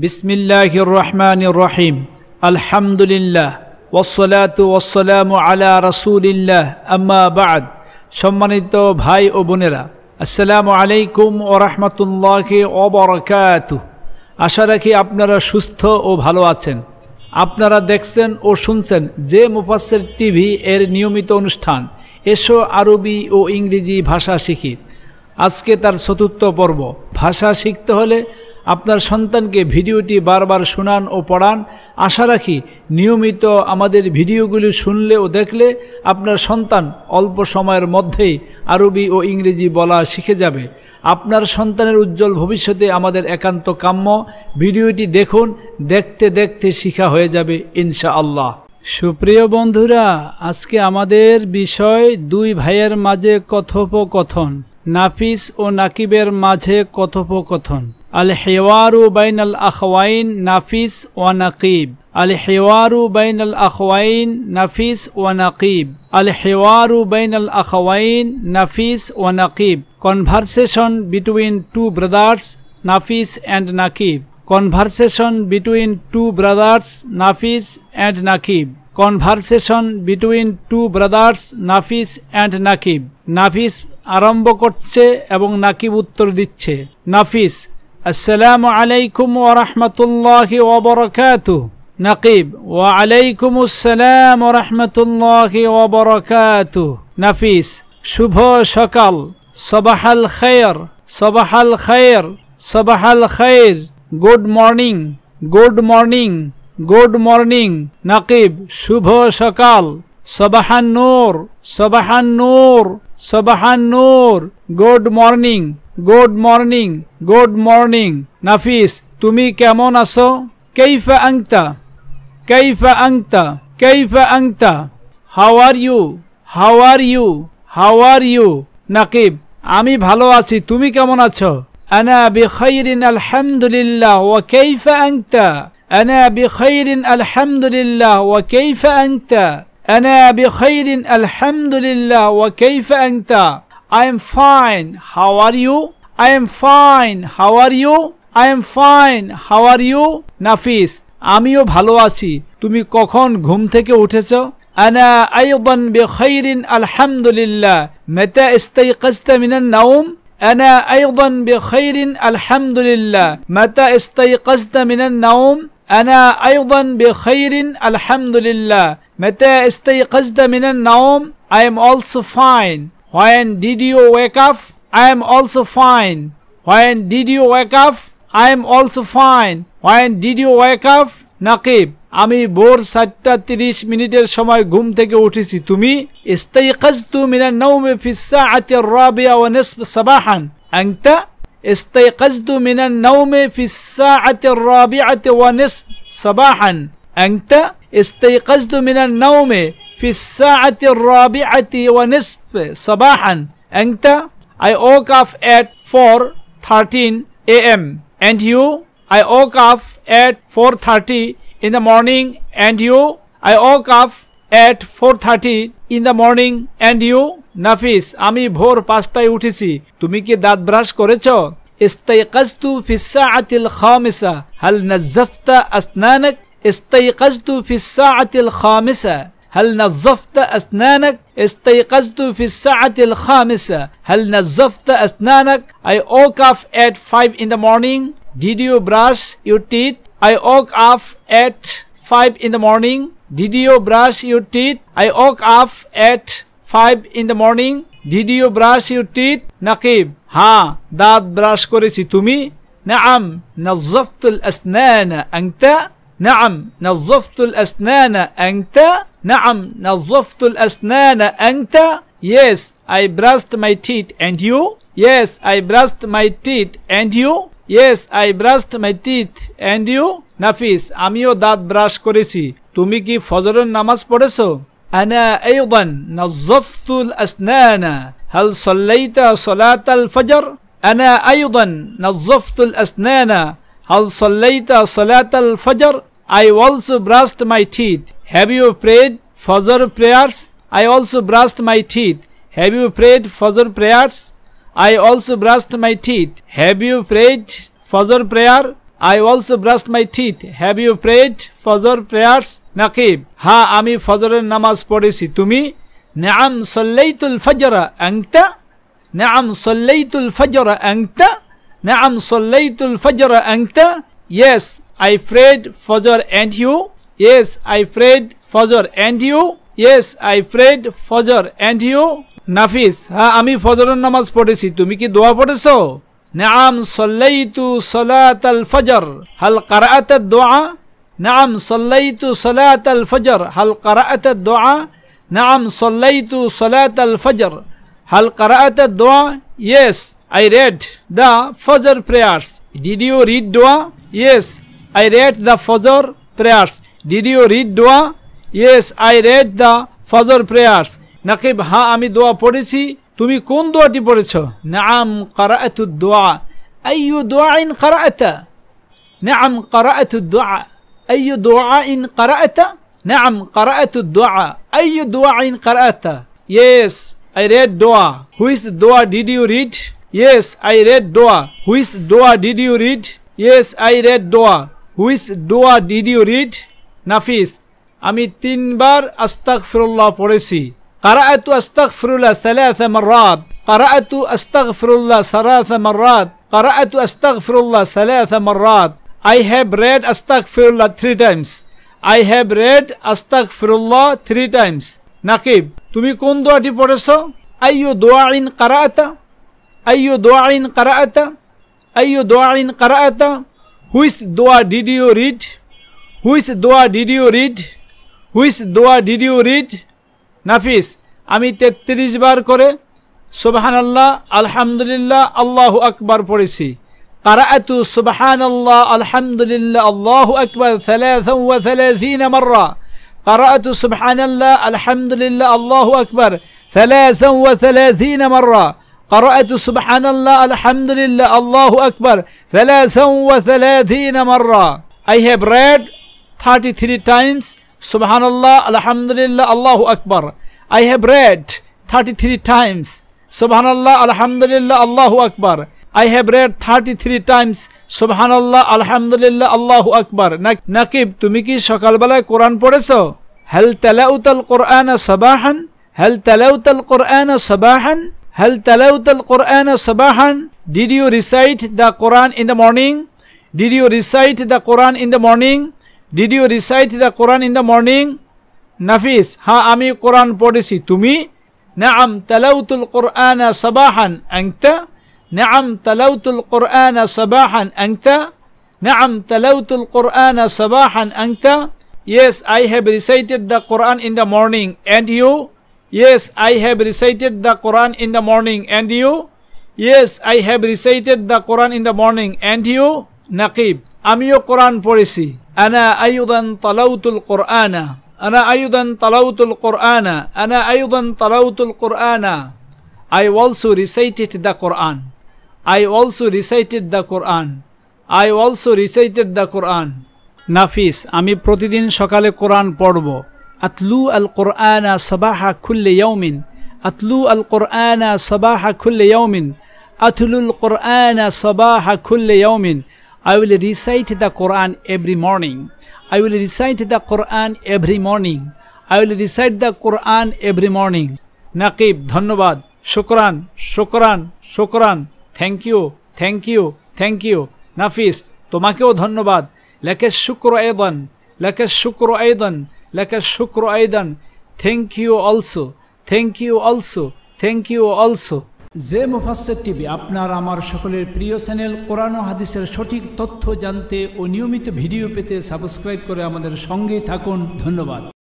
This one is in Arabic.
বিসমিল্লাহ রহমান রহিম আলহামদুলিল্লাহ ওসলাত ওসালাম আলা রসুলিল্লাহ আম্মা সম্মানিত ভাই ও বোনেরা আসসালামু আলাইকুম ও রহমতুল্লাহ অবরকাত আশা রাখি আপনারা সুস্থ ও ভালো আছেন আপনারা দেখছেন ও শুনছেন যে মুফাসের টিভি এর নিয়মিত অনুষ্ঠান এসো আরবি ও ইংরেজি ভাষা শিখি আজকে তার চতুর্থ পর্ব ভাষা শিখতে হলে আপনার সন্তানকে ভিডিওটি বারবার শোনান ও পড়ান আশা রাখি নিয়মিত আমাদের ভিডিওগুলি শুনলে ও দেখলে আপনার সন্তান অল্প সময়ের মধ্যেই আরবি ও ইংরেজি বলা শিখে যাবে আপনার সন্তানের উজ্জ্বল ভবিষ্যতে আমাদের একান্ত কাম্য ভিডিওটি দেখুন দেখতে দেখতে শিখা হয়ে যাবে ইনশা আল্লাহ সুপ্রিয় বন্ধুরা আজকে আমাদের বিষয় দুই ভাইয়ের মাঝে কথোপকথন নাফিস ও নাকিবের মাঝে কথোপকথন আল হেওয়ারু বাইন আল আখওয়াইন নাফিস ও নাকিব আল হেওয়ারু বাইন আল আখওয়াইন নাফিস ও নাকিব আল হেওয়ারু বাইন আল আখওয়াইন নাফিস ও Nakib conversation between two brothers Nafis and Nakib conversation between two brothers Nafis and Nakib conversation between two brothers Nafis and Nakib Nafis আরম্ভ করছে এবং নাকিব উত্তর দিচ্ছে Nafis السلام عليكم ورحمة الله وبركاته نقيب وعليكم السلام ورحمة الله وبركاته نفيس شبه شكل صباح الخير صباح الخير صباح الخير good morning good morning good morning نقيب شبه شكل صباح النور صباح النور صباح النور good morning good morning good morning Nafis তুমি কেমন আছো কেইফা আংতা কেইফা আংতা কেইফা আংতা how are you how are you how are you Nakib আমি ভালো আছি তুমি কেমন আছো আনা বিখাইরিন আলহামদুলিল্লাহ ওয়া কেইফা আংতা আনা বিখাইরিন আলহামদুলিল্লাহ ওয়া কেইফা আংতা আনা বিখাইরিন আলহামদুলিল্লাহ ওয়া কেইফা আংতা I am fine. How are you? I am fine. How are you? I am fine. How are you? নাফিস আমিও ভালো আছি তুমি কখন ঘুম থেকে উঠেছ আনা আইবান বেখাইরিন আলহামদুলিল্লাহ মেতা ইস্তাই কাজতা মিনান নাউম আনা আইবান বেখাইরিন আলহামদুলিল্লাহ মেতা ইস্তাই কাজতা মিনান নাউম আনা আইবান বেখাইরিন আলহামদুলিল্লাহ মেতা ইস্তাই I am also fine When did you wake up? I am also fine. When did you wake up? I am also fine. When did you wake up? Naqib. আমি ভোর সাতটা তিরিশ মিনিটের সময় ঘুম থেকে উঠেছি তুমি ইস্তাইকাজতু মিনান নাওমি ফি সাআতি الرابعة ونصف صباحا أنت استيقظت من النوم في الساعة الرابعة ونصف صباحا أنت استيقظت من النوم sabahan anta I woke up at 4:13 a.m. and you I woke up at 4:30 in the morning and you I woke up at 4:30 in the morning and you Nafis আমি ভোর পাঁচটায় উঠেছি তুমি কি দাঁত ব্রাশ করেছো استيقظت في الساعة الخامسة هل نزفت أسنانك استيقظت في الساعة الخامسة هل نظفت أسنانك؟ استيقظت في الساعة الخامسة هل نظفت أسنانك؟ I woke up at 5 in the morning Did you brush your teeth? I woke up at 5 in the morning Did you brush your teeth? I woke up at 5 in the morning Did you brush your teeth? نقيب ها داد براش كوريسي تومي نعم نظفت الأسنان أنت نعم نظفت الأسنان أنت نعم نظفت الأسنان أنت Yes I brushed my teeth and you Yes I brushed my teeth and you Yes I brushed my teeth and you نفيس أميو داد براش كوريسي تومي كي فضل النماز أنا أيضا نظفت الأسنان هل صليت صلاة الفجر أنا أيضا نظفت الأسنان How sallaita salat al-fajr? I also brushed my teeth. Have you prayed Fajr prayers? I also brushed my teeth. Have you prayed Fajr prayers? I also brushed my teeth. Have you prayed Fajr prayer? I also brushed my teeth. Have you prayed Fajr prayers? Naqib. Ha, আমি ফজরের নামাজ পড়েছি তুমি নাম সাল্লাইতুল ফজরা আংতা নাম সাল্লাইতুল ফজরা আংতা نعم صليت الفجر أنت Yes I prayed Fajr and you Yes I prayed Fajr and you Yes I prayed Fajr and you নাফিস হ্যাঁ আমি ফজরের নামাজ পড়েছি তুমি কি দোয়া পড়েছো নাম সল্লাইতু সলাত আল ফজর হাল কারাত দোয়া নাম সল্লাইতু সলাত আল ফজর হাল কারাত দোয়া নাম সল্লাইতু সলাত আল ফজর হাল কারাত দোয়া yes I read the Fajr prayers. Did you read dua? Yes, I read the Fajr prayers. Did you read dua? Yes, I read the Fajr prayers. Nakib হ্যাঁ আমি দোয়া পড়েছি তুমি কোন দোয়াটি পড়েছ নাম কারাতু দোয়া আইয়ু দোয়া ইন কারাতা নাম কারাতু দোয়া আইয়ু দোয়া ইন কারাতা নাম কারাতু দোয়া আইয়ু দোয়া ইন কারাতা ইয়েস আই রেড দোয়া হুইচ দোয়া did you read Yes, I read Dua. Which Dua did you read? Yes, I read Dua. Which Dua did you read? Nafis আমি তিনবার আস্তাক ফিরুল্লাহ পড়েছি কারাআতু আস্তাক ফিরুল্লাহ সালাহ মারাত কারাআতু আস্তাক ফিরুল্লাহ সারাত মারাত কারাআতু আস্তাক ফিরুল্লাহ সালাহ মারাত আই হ্যাভ রেড আস্তাক ফিরুল্লাহ three times I have read আস্তাক ফিরুল্লাহ থ্রি টাইমস নাকিব তুমি কোন দোয়াটি পড়েছ আইয়ু দোয়া ইন কারাআতা أي دعاء قرأت أي دعاء قرأت Which dua did you read Which dua did you read Which dua did you read Nafis আমি তেত্রিশ বার করে সুবাহান আল্লাহ আলহামদুলিল্লাহ আল্লাহ আকবার পড়েছি قرأت سبحان الله الحمد لله الله أكبر ثلاثا وثلاثين مرة قرأت سبحان الله الحمد لله الله أكبر ثلاثا وثلاثين مرة قرأت سبحان الله الحمد لله الله أكبر ثلاثا وثلاثين مرة I have read 33 times سبحان الله الحمد لله الله أكبر I have read 33 times سبحان الله الحمد لله الله أكبر I have read 33 times سبحان الله الحمد لله الله أكبر نقيب তুমি কি সকালবেলায় কোরআন পড়েছো هل تلاوت القرآن صباحا هل تلاوت القرآن صباحا هل تلوت القرآن sabahan? Did you recite the Quran in the morning? Did you recite the Quran in the morning? Did you recite the Quran in the morning? Nafis, ha ami Quran podisi tumi? Naam talawtul Quran sabahan anta? Naam talawtul Quran sabahan anta? Naam talawtul Quran sabahan anta? Yes, I have recited the Quran in the morning and you? Yes, I have recited the Quran in the morning. And you? Yes, I have recited the Quran in the morning. And you? Naqib. আমিও কোরআন পড়েছি আনা আয়ুদান তালাউতুল কোরআনা আনা আয়ুদান তালাউতুল কোরআনা আনা আয়ুদান তালাউতুল কোরআনা I also recited the Quran I also recited the Quran I also recited the Quran Nafis আমি প্রতিদিন সকালে কোরআন পড়ব أتلو القرآن صباح كل يوم أتلو القرآن صباح كل يوم أتلو القرآن صباح كل يوم I will recite the Quran every morning. I will recite the Quran every morning. I will recite the Quran every morning. نقيب ধন্যবাদ শুকরান শুকরান শুকরান Thank you Thank you Thank you نفيس তোমাকেও ধন্যবাদ لك الشكر أيضا لك الشكر أيضا লেখা শুক্র আয়দান thank you also thank you also thank you also জে মুফাসের টিভি আপনার আমার সকলের প্রিয় চ্যানেল কোরআন হাদিসের সঠিক তথ্য জানতে ও নিয়মিত ভিডিও পেতে সাবস্ক্রাইব করে আমাদের সঙ্গেই থাকুন ধন্যবাদ